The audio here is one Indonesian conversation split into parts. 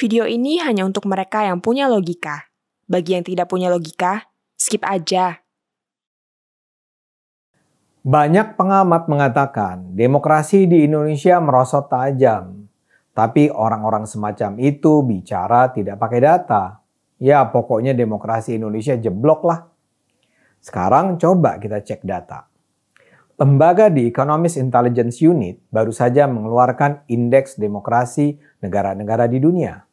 Video ini hanya untuk mereka yang punya logika. Bagi yang tidak punya logika, skip aja. Banyak pengamat mengatakan demokrasi di Indonesia merosot tajam. Tapi orang-orang semacam itu bicara tidak pakai data. Ya pokoknya demokrasi Indonesia jeblok lah. Sekarang coba kita cek data. Lembaga di Economist Intelligence Unit baru saja mengeluarkan indeks demokrasi negara-negara di dunia.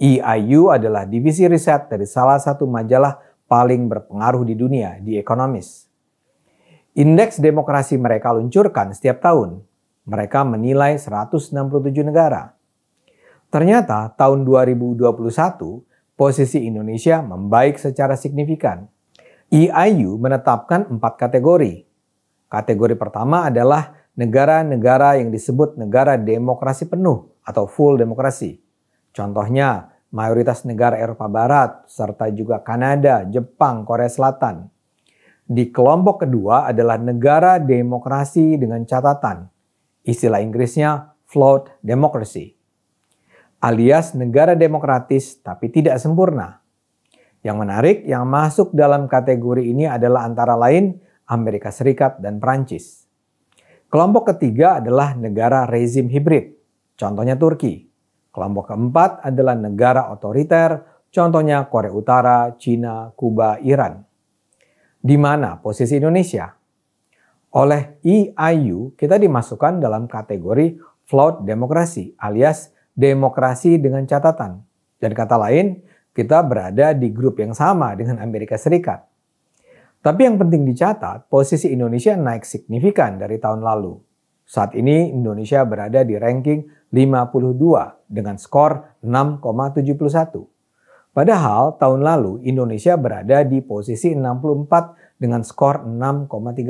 EIU adalah divisi riset dari salah satu majalah paling berpengaruh di dunia, The Economist. Indeks demokrasi mereka luncurkan setiap tahun. Mereka menilai 167 negara. Ternyata tahun 2021 posisi Indonesia membaik secara signifikan. EIU menetapkan empat kategori. Kategori pertama adalah negara-negara yang disebut negara demokrasi penuh atau full demokrasi. Contohnya, mayoritas negara Eropa Barat, serta juga Kanada, Jepang, Korea Selatan. Di kelompok kedua adalah negara demokrasi dengan catatan. Istilah Inggrisnya float democracy. Alias negara demokratis tapi tidak sempurna. Yang menarik yang masuk dalam kategori ini adalah antara lain Amerika Serikat dan Perancis. Kelompok ketiga adalah negara rezim hibrid. Contohnya Turki. Kelompok keempat adalah negara otoriter, contohnya Korea Utara, Cina, Kuba, Iran. Di mana posisi Indonesia? Oleh EIU, kita dimasukkan dalam kategori flawed demokrasi alias demokrasi dengan catatan. Dan kata lain, kita berada di grup yang sama dengan Amerika Serikat. Tapi yang penting dicatat, posisi Indonesia naik signifikan dari tahun lalu. Saat ini Indonesia berada di ranking 52 dengan skor 6,71. Padahal tahun lalu Indonesia berada di posisi 64 dengan skor 6,30.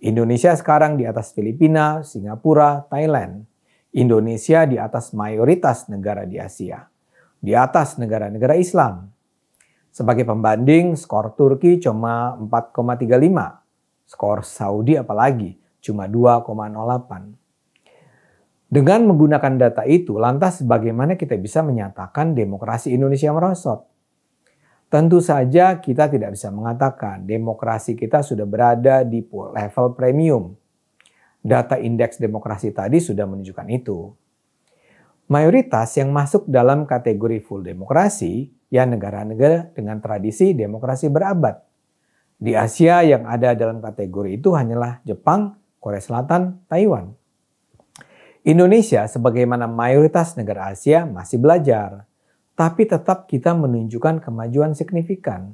Indonesia sekarang di atas Filipina, Singapura, Thailand. Indonesia di atas mayoritas negara di Asia, di atas negara-negara Islam. Sebagai pembanding, skor Turki cuma 4,35. Skor Saudi apalagi cuma 2,08. Dengan menggunakan data itu, lantas bagaimana kita bisa menyatakan demokrasi Indonesia merosot? Tentu saja kita tidak bisa mengatakan demokrasi kita sudah berada di level premium. Data indeks demokrasi tadi sudah menunjukkan itu. Mayoritas yang masuk dalam kategori full demokrasi, ya negara-negara dengan tradisi demokrasi berabad. Di Asia yang ada dalam kategori itu hanyalah Jepang, Korea Selatan, Taiwan. Indonesia sebagaimana mayoritas negara Asia masih belajar, tapi tetap kita menunjukkan kemajuan signifikan.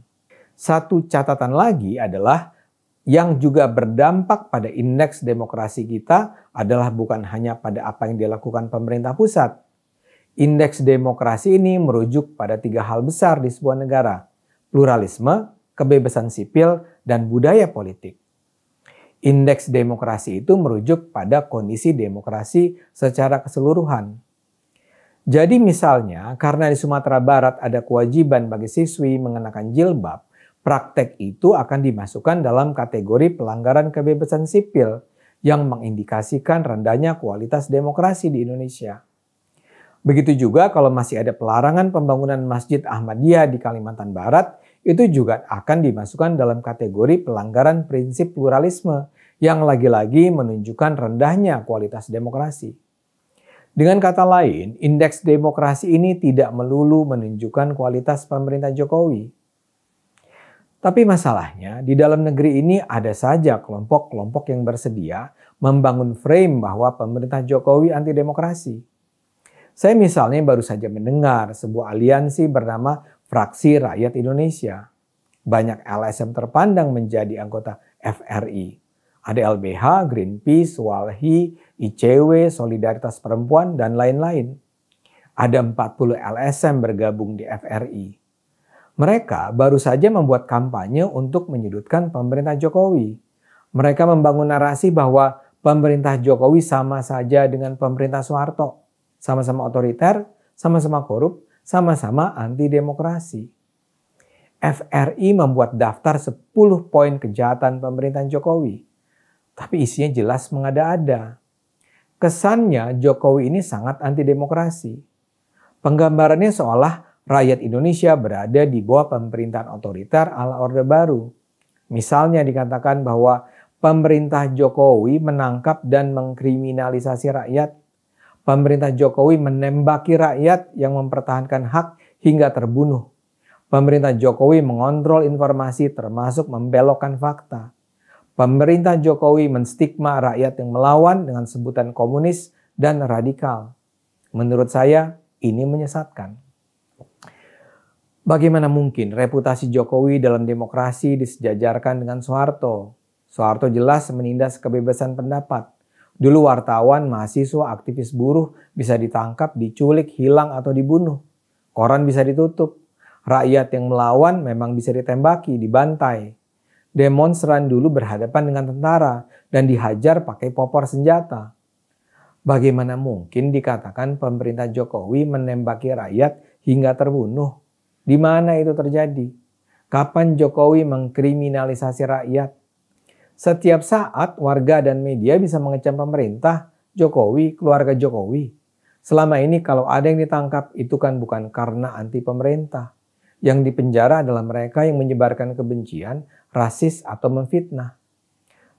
Satu catatan lagi adalah yang juga berdampak pada indeks demokrasi kita adalah bukan hanya pada apa yang dilakukan pemerintah pusat. Indeks demokrasi ini merujuk pada tiga hal besar di sebuah negara, pluralisme, kebebasan sipil, dan budaya politik. Indeks demokrasi itu merujuk pada kondisi demokrasi secara keseluruhan. Jadi misalnya, karena di Sumatera Barat ada kewajiban bagi siswi mengenakan jilbab, praktek itu akan dimasukkan dalam kategori pelanggaran kebebasan sipil yang mengindikasikan rendahnya kualitas demokrasi di Indonesia. Begitu juga kalau masih ada pelarangan pembangunan Masjid Ahmadiyah di Kalimantan Barat, itu juga akan dimasukkan dalam kategori pelanggaran prinsip pluralisme yang lagi-lagi menunjukkan rendahnya kualitas demokrasi. Dengan kata lain, indeks demokrasi ini tidak melulu menunjukkan kualitas pemerintah Jokowi. Tapi masalahnya, di dalam negeri ini ada saja kelompok-kelompok yang bersedia membangun frame bahwa pemerintah Jokowi anti demokrasi. Saya misalnya baru saja mendengar sebuah aliansi bernama fraksi rakyat Indonesia. Banyak LSM terpandang menjadi anggota FRI. Ada LBH, Greenpeace, Walhi, ICW, Solidaritas Perempuan, dan lain-lain. Ada 40 LSM bergabung di FRI. Mereka baru saja membuat kampanye untuk menyudutkan pemerintah Jokowi. Mereka membangun narasi bahwa pemerintah Jokowi sama saja dengan pemerintah Soeharto. Sama-sama otoriter, sama-sama korup, sama-sama anti demokrasi. FRI membuat daftar 10 poin kejahatan pemerintahan Jokowi. Tapi isinya jelas mengada-ada. Kesannya Jokowi ini sangat anti demokrasi. Penggambarannya seolah rakyat Indonesia berada di bawah pemerintahan otoriter ala Orde Baru. Misalnya dikatakan bahwa pemerintah Jokowi menangkap dan mengkriminalisasi rakyat Pemerintah Jokowi menembaki rakyat yang mempertahankan hak hingga terbunuh. Pemerintah Jokowi mengontrol informasi termasuk membelokkan fakta. Pemerintah Jokowi menstigma rakyat yang melawan dengan sebutan komunis dan radikal. Menurut saya ini menyesatkan. Bagaimana mungkin reputasi Jokowi dalam demokrasi disejajarkan dengan Soeharto? Soeharto jelas menindas kebebasan pendapat. Dulu wartawan, mahasiswa, aktivis buruh bisa ditangkap, diculik, hilang atau dibunuh. Koran bisa ditutup. Rakyat yang melawan memang bisa ditembaki, dibantai. Demonstran dulu berhadapan dengan tentara dan dihajar pakai popor senjata. Bagaimana mungkin dikatakan pemerintah Jokowi menembaki rakyat hingga terbunuh? Di mana itu terjadi? Kapan Jokowi mengkriminalisasi rakyat? Setiap saat warga dan media bisa mengecam pemerintah, Jokowi, keluarga Jokowi. Selama ini kalau ada yang ditangkap itu kan bukan karena anti pemerintah. Yang dipenjara adalah mereka yang menyebarkan kebencian, rasis atau memfitnah.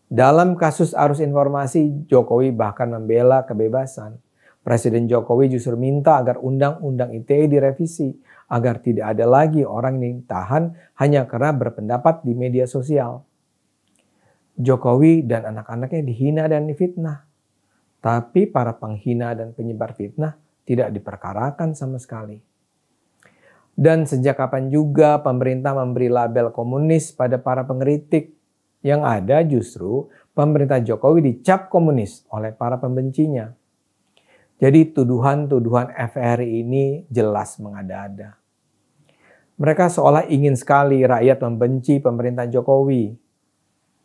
Dalam kasus arus informasi, Jokowi bahkan membela kebebasan. Presiden Jokowi justru minta agar undang-undang ITE direvisi agar tidak ada lagi orang yang ditahan hanya karena berpendapat di media sosial. Jokowi dan anak-anaknya dihina dan difitnah. Tapi para penghina dan penyebar fitnah tidak diperkarakan sama sekali. Dan sejak kapan juga pemerintah memberi label komunis pada para pengkritik? Yang ada justru pemerintah Jokowi dicap komunis oleh para pembencinya. Jadi tuduhan-tuduhan fr ini jelas mengada-ada. Mereka seolah ingin sekali rakyat membenci pemerintah Jokowi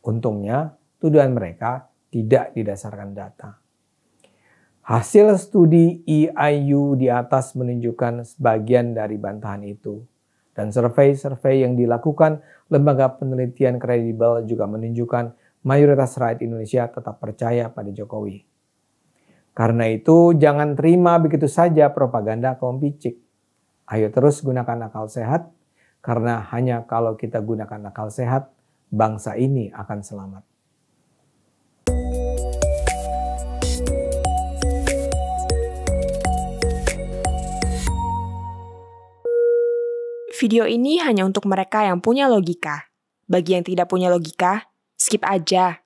Untungnya, tuduhan mereka tidak didasarkan data. Hasil studi EIU di atas menunjukkan sebagian dari bantahan itu. Dan survei-survei yang dilakukan lembaga penelitian kredibel juga menunjukkan mayoritas rakyat Indonesia tetap percaya pada Jokowi. Karena itu jangan terima begitu saja propaganda kaum picik. Ayo terus gunakan akal sehat, karena hanya kalau kita gunakan akal sehat, bangsa ini akan selamat. Video ini hanya untuk mereka yang punya logika. Bagi yang tidak punya logika, skip aja.